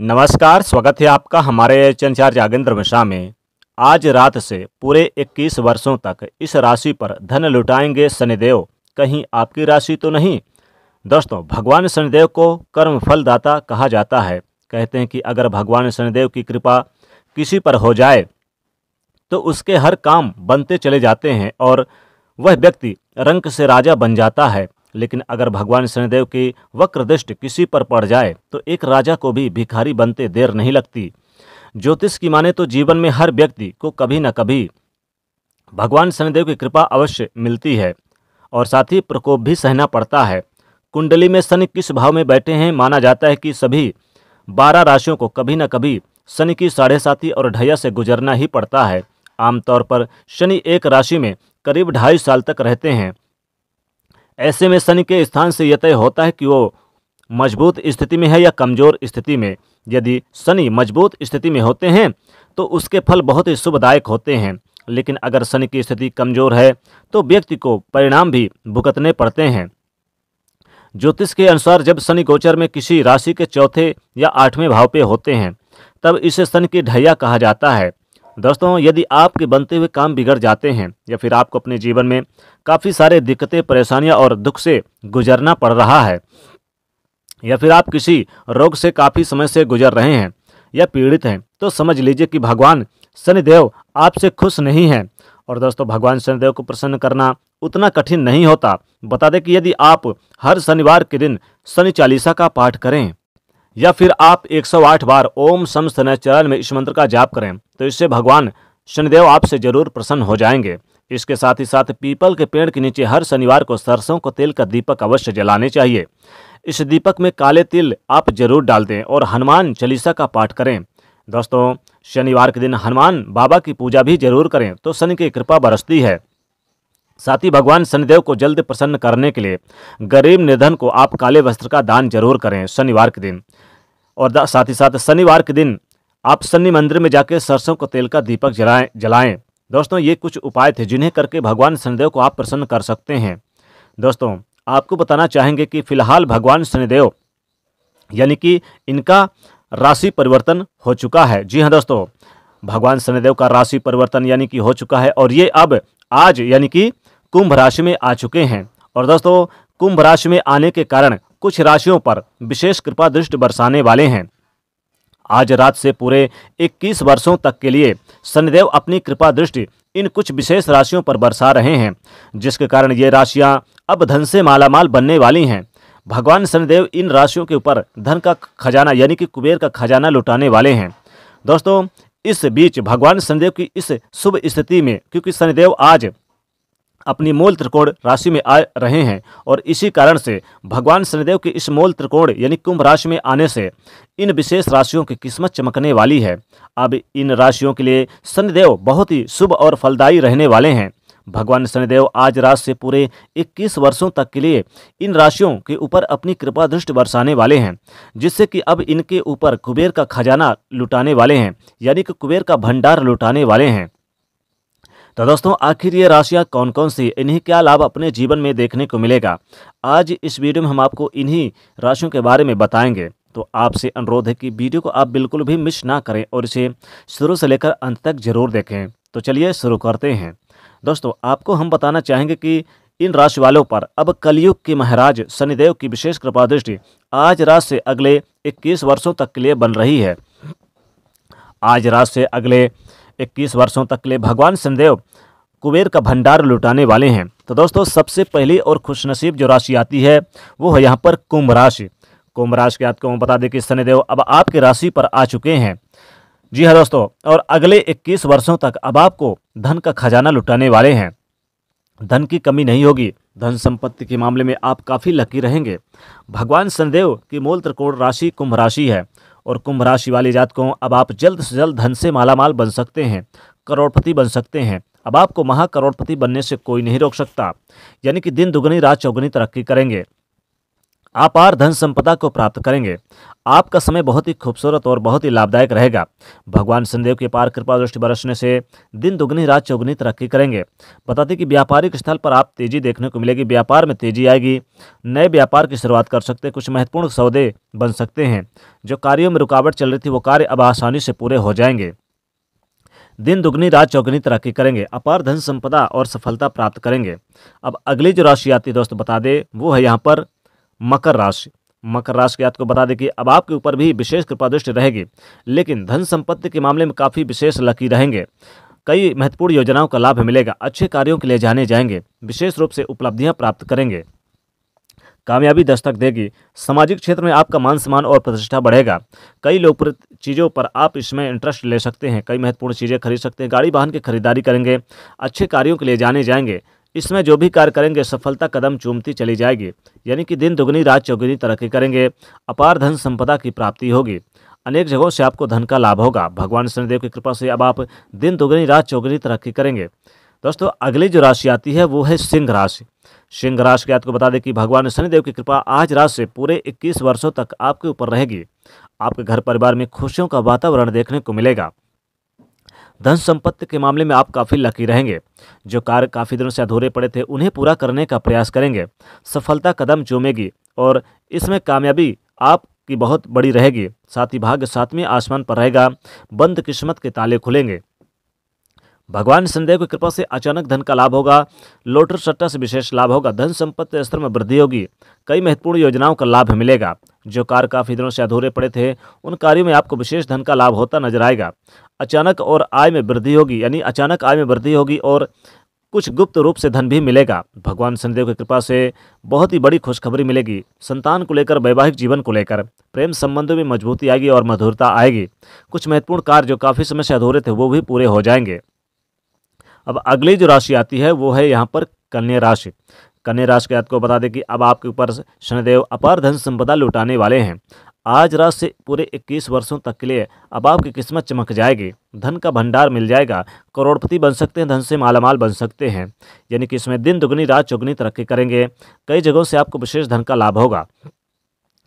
नमस्कार स्वागत है आपका हमारे चंचार जागेंद्र मिश्रा में आज रात से पूरे 21 वर्षों तक इस राशि पर धन लुटाएंगे शनिदेव कहीं आपकी राशि तो नहीं दोस्तों भगवान शनिदेव को कर्म फलदाता कहा जाता है कहते हैं कि अगर भगवान शनिदेव की कृपा किसी पर हो जाए तो उसके हर काम बनते चले जाते हैं और वह व्यक्ति रंक से राजा बन जाता है लेकिन अगर भगवान शनिदेव की वक्र दृष्टि किसी पर पड़ जाए तो एक राजा को भी भिखारी बनते देर नहीं लगती ज्योतिष की माने तो जीवन में हर व्यक्ति को कभी न कभी भगवान शनिदेव की कृपा अवश्य मिलती है और साथ ही प्रकोप भी सहना पड़ता है कुंडली में शनि किस भाव में बैठे हैं माना जाता है कि सभी बारह राशियों को कभी न कभी शनि की साढ़े साथी और ढैया से गुजरना ही पड़ता है आमतौर पर शनि एक राशि में करीब ढाई साल तक रहते हैं ऐसे में शनि के स्थान से यह तय होता है कि वो मजबूत स्थिति में है या कमजोर स्थिति में यदि शनि मजबूत स्थिति में होते हैं तो उसके फल बहुत ही शुभदायक होते हैं लेकिन अगर शनि की स्थिति कमजोर है तो व्यक्ति को परिणाम भी भुगतने पड़ते हैं ज्योतिष के अनुसार जब शनि गोचर में किसी राशि के चौथे या आठवें भाव पे होते हैं तब इसे शनि की ढैया कहा जाता है दोस्तों यदि आपके बनते हुए काम बिगड़ जाते हैं या फिर आपको अपने जीवन में काफ़ी सारे दिक्कतें परेशानियां और दुख से गुजरना पड़ रहा है या फिर आप किसी रोग से काफ़ी समय से गुजर रहे हैं या पीड़ित हैं तो समझ लीजिए कि भगवान शनिदेव आपसे खुश नहीं हैं और दोस्तों भगवान शनिदेव को प्रसन्न करना उतना कठिन नहीं होता बता दें कि यदि आप हर शनिवार के दिन शनि चालीसा का पाठ करें या फिर आप 108 बार ओम सम शनैचरण में इस मंत्र का जाप करें तो इससे भगवान शनिदेव आपसे जरूर प्रसन्न हो जाएंगे इसके साथ ही साथ पीपल के पेड़ के नीचे हर शनिवार को सरसों को तेल का दीपक अवश्य जलाने चाहिए इस दीपक में काले तिल आप जरूर डाल दें और हनुमान चालीसा का पाठ करें दोस्तों शनिवार के दिन हनुमान बाबा की पूजा भी जरूर करें तो शनि की कृपा बरसती है साथ ही भगवान शनिदेव को जल्द प्रसन्न करने के लिए गरीब निर्धन को आप काले वस्त्र का दान जरूर करें शनिवार के दिन और साथ ही साथ शनिवार के दिन आप सन्नी मंदिर में जाके सरसों का तेल का दीपक जलाएं जलाएं दोस्तों ये कुछ उपाय थे जिन्हें करके भगवान शनिदेव को आप प्रसन्न कर सकते हैं दोस्तों आपको बताना चाहेंगे कि फिलहाल भगवान शनिदेव यानी कि इनका राशि परिवर्तन हो चुका है जी हाँ दोस्तों भगवान शनिदेव का राशि परिवर्तन यानी कि हो चुका है और ये अब आज यानी कि कुंभ राशि में आ चुके हैं और दोस्तों कुंभ राशि में आने के कारण कुछ राशियों पर विशेष कृपा दृष्टि बरसाने वाले हैं आज रात से पूरे 21 वर्षों तक के लिए शनिदेव अपनी कृपा दृष्टि इन कुछ विशेष राशियों पर बरसा रहे हैं जिसके कारण ये राशियां अब धन से मालामाल बनने वाली हैं भगवान शनिदेव इन राशियों के ऊपर धन का खजाना यानी कि कुबेर का खजाना लुटाने वाले हैं दोस्तों इस बीच भगवान शनिदेव की इस शुभ स्थिति में क्योंकि शनिदेव आज अपनी मूल त्रिकोण राशि में आ रहे हैं और इसी कारण से भगवान शनिदेव के इस मूल त्रिकोण यानी कुंभ राशि में आने से इन विशेष राशियों की किस्मत चमकने वाली है अब इन राशियों के लिए शनिदेव बहुत ही शुभ और फलदायी रहने वाले हैं भगवान शनिदेव आज रात से पूरे 21 वर्षों तक के लिए इन राशियों के ऊपर अपनी कृपा दृष्टि बरसाने वाले हैं जिससे कि अब इनके ऊपर कुबेर का खजाना लुटाने वाले हैं यानी कि कुबेर का भंडार लुटाने वाले हैं तो दोस्तों आखिर ये राशियाँ कौन कौन सी इन्हीं क्या लाभ अपने जीवन में देखने को मिलेगा आज इस वीडियो में हम आपको इन्हीं राशियों के बारे में बताएंगे तो आपसे अनुरोध है कि वीडियो को आप बिल्कुल भी मिस ना करें और इसे शुरू से लेकर अंत तक जरूर देखें तो चलिए शुरू करते हैं दोस्तों आपको हम बताना चाहेंगे कि इन राशि वालों पर अब कलयुग के महाराज शनिदेव की विशेष कृपा दृष्टि आज रात से अगले 21 वर्षों तक के लिए बन रही है आज रात से अगले 21 वर्षों तक के लिए भगवान सिंहदेव कुबेर का भंडार लुटाने वाले हैं तो दोस्तों सबसे पहली और खुशनसीब जो राशि आती है वो है यहाँ पर कुंभ राशि कुंभ राशि के आपको बता दें कि शनिदेव अब आपकी राशि पर आ चुके हैं जी हाँ दोस्तों और अगले 21 वर्षों तक अब आपको धन का खजाना लुटाने वाले हैं धन की कमी नहीं होगी धन संपत्ति के मामले में आप काफ़ी लकी रहेंगे भगवान संदेव की मूल त्रिकोण राशि कुंभ राशि है और कुंभ राशि वाले जातकों अब आप जल्द से जल्द धन से मालामाल बन सकते हैं करोड़पति बन सकते हैं अब आपको महा करोड़पति बनने से कोई नहीं रोक सकता यानी कि दिन दुगनी रात चौगुनी तरक्की करेंगे आर धन संपदा को प्राप्त करेंगे आपका समय बहुत ही खूबसूरत और बहुत ही लाभदायक रहेगा भगवान संदेव के पार कृपा दृष्टि बरसने से दिन दुगनी रात चौगुनी तरक्की करेंगे बताते कि व्यापारिक स्थल पर आप तेजी देखने को मिलेगी व्यापार में तेजी आएगी नए व्यापार की शुरुआत कर सकते कुछ महत्वपूर्ण सौदे बन सकते हैं जो कार्यों में रुकावट चल रही थी वो कार्य अब आसानी से पूरे हो जाएंगे दिन दुगनी रात चौगनी तरक्की करेंगे अपार धन संपदा और सफलता प्राप्त करेंगे अब अगली जो राशि आती है दोस्त बता दें वो है यहाँ पर मकर राशि मकर राशि के आपको बता दें कि अब आपके ऊपर भी विशेष कृपा दृष्टि रहेगी लेकिन धन संपत्ति के मामले में काफ़ी विशेष लकी रहेंगे कई महत्वपूर्ण योजनाओं का लाभ मिलेगा अच्छे कार्यों के लिए जाने जाएंगे विशेष रूप से उपलब्धियां प्राप्त करेंगे कामयाबी दस्तक देगी सामाजिक क्षेत्र में आपका मान सम्मान और प्रतिष्ठा बढ़ेगा कई लोग चीज़ों पर आप इसमें इंटरेस्ट ले सकते हैं कई महत्वपूर्ण चीज़ें खरीद सकते हैं गाड़ी वाहन की खरीदारी करेंगे अच्छे कार्यों के लिए जाने जाएंगे इसमें जो भी कार्य करेंगे सफलता कदम चूमती चली जाएगी यानी कि दिन दुगनी रात चौगुनी तरक्की करेंगे अपार धन संपदा की प्राप्ति होगी अनेक जगहों से आपको धन का लाभ होगा भगवान शनिदेव की कृपा से अब आप दिन दुगनी रात चौगुनी तरक्की करेंगे दोस्तों अगली जो राशि आती है वो है सिंह राशि सिंह राशि के आपको बता दें कि भगवान शनिदेव की कृपा आज रात से पूरे 21 वर्षों तक आपके ऊपर रहेगी आपके घर परिवार में खुशियों का वातावरण देखने को मिलेगा धन संपत्ति के मामले में आप काफ़ी लकी रहेंगे जो कार्य काफ़ी दिनों से अधूरे पड़े थे उन्हें पूरा करने का प्रयास करेंगे सफलता कदम चूमेगी और इसमें कामयाबी आप की बहुत बड़ी रहेगी साथ ही भाग्य सातवें आसमान पर रहेगा बंद किस्मत के ताले खुलेंगे भगवान संदेह की कृपा से अचानक धन का लाभ होगा लोटर सट्टा से विशेष लाभ होगा धन संपत्ति स्तर में वृद्धि होगी कई महत्वपूर्ण योजनाओं का लाभ मिलेगा जो कार्य काफी दिनों से अधूरे पड़े थे उन कार्यों में आपको विशेष धन का लाभ होता नजर आएगा अचानक और आय में वृद्धि होगी यानी अचानक आय में वृद्धि होगी और कुछ गुप्त रूप से धन भी मिलेगा भगवान शनिदेव की कृपा से बहुत ही बड़ी खुशखबरी मिलेगी संतान को लेकर वैवाहिक जीवन को लेकर प्रेम संबंधों में मजबूती आएगी और मधुरता आएगी कुछ महत्वपूर्ण कार्य जो काफ़ी समय से अधूरे थे वो भी पूरे हो जाएंगे अब अगली जो राशि आती है वो है यहाँ पर कन्या राशि कन्या राशि के आपको बता दें कि अब आपके ऊपर शनिदेव अपार धन संपदा लुटाने वाले हैं आज रात से पूरे 21 वर्षों तक के लिए अब आपकी किस्मत चमक जाएगी धन का भंडार मिल जाएगा करोड़पति बन सकते हैं धन से मालामाल बन सकते हैं यानी कि इसमें दिन दुगनी रात चौगनी तरक्की करेंगे कई जगहों से आपको विशेष धन का लाभ होगा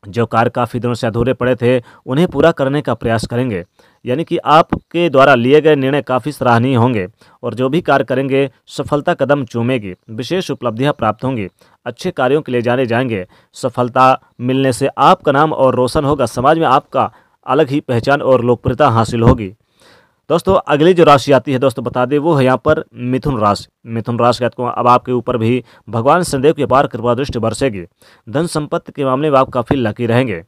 जो कार्य काफ़ी दिनों से अधूरे पड़े थे उन्हें पूरा करने का प्रयास करेंगे यानी कि आपके द्वारा लिए गए निर्णय काफ़ी सराहनीय होंगे और जो भी कार्य करेंगे सफलता कदम चूमेगी विशेष उपलब्धियां प्राप्त होंगी अच्छे कार्यों के लिए जाने जाएंगे सफलता मिलने से आपका नाम और रोशन होगा समाज में आपका अलग ही पहचान और लोकप्रियता हासिल होगी दोस्तों अगली जो राशि आती है दोस्तों बता दें वो है यहाँ पर मिथुन राशि मिथुन राशि का अब आपके ऊपर भी भगवान संदेव की अपार कृपा दृष्टि बरसेगी धन संपत्ति के मामले में आप काफ़ी लकी रहेंगे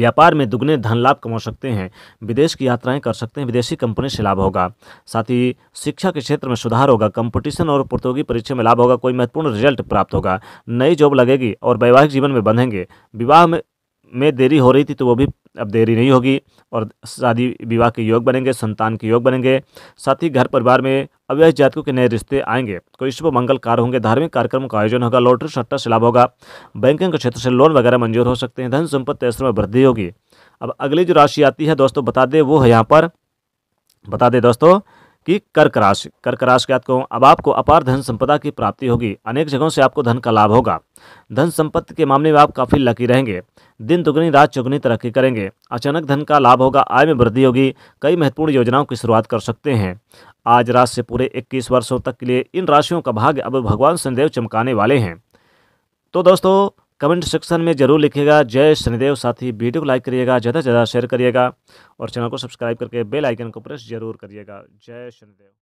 व्यापार में दुगने धन लाभ कमा सकते हैं विदेश की यात्राएं कर सकते हैं विदेशी कंपनी से लाभ होगा साथ ही शिक्षा के क्षेत्र में सुधार होगा कंपटीशन और प्रतियोगी परीक्षा में लाभ होगा कोई महत्वपूर्ण रिजल्ट प्राप्त होगा नई जॉब लगेगी और वैवाहिक जीवन में बंधेंगे विवाह में में देरी हो रही थी तो वो भी अब देरी नहीं होगी और शादी विवाह के योग बनेंगे संतान के योग बनेंगे साथ ही घर परिवार में अव्यय जातकों के नए रिश्ते आएंगे कोई शुभ मंगल कार्य होंगे धार्मिक कार्यक्रमों का आयोजन होगा लॉटरी सट्टा से लाभ होगा बैंकिंग के क्षेत्र से लोन वगैरह मंजूर हो सकते हैं धन संपत्ति स्तर में वृद्धि होगी अब अगली जो राशि आती है दोस्तों बता दें वो है यहाँ पर बता दें दोस्तों की कर्क राशि कर्क राशि क्या कहूँ अब आपको अपार धन संपदा की प्राप्ति होगी अनेक जगहों से आपको धन का लाभ होगा धन संपत्ति के मामले में आप काफ़ी लकी रहेंगे दिन दुगनी रात चौगनी तरक्की करेंगे अचानक धन का लाभ होगा आय में वृद्धि होगी कई महत्वपूर्ण योजनाओं की शुरुआत कर सकते हैं आज रात से पूरे इक्कीस वर्षों तक के लिए इन राशियों का भाग्य अब भगवान संदेव चमकाने वाले हैं तो दोस्तों कमेंट सेक्शन में जरूर लिखिएगा जय शनिदेव साथी वीडियो को लाइक करिएगा ज़्यादा से ज़्यादा शेयर करिएगा और चैनल को सब्सक्राइब करके बेल आइकन को प्रेस जरूर करिएगा जय शनिदेव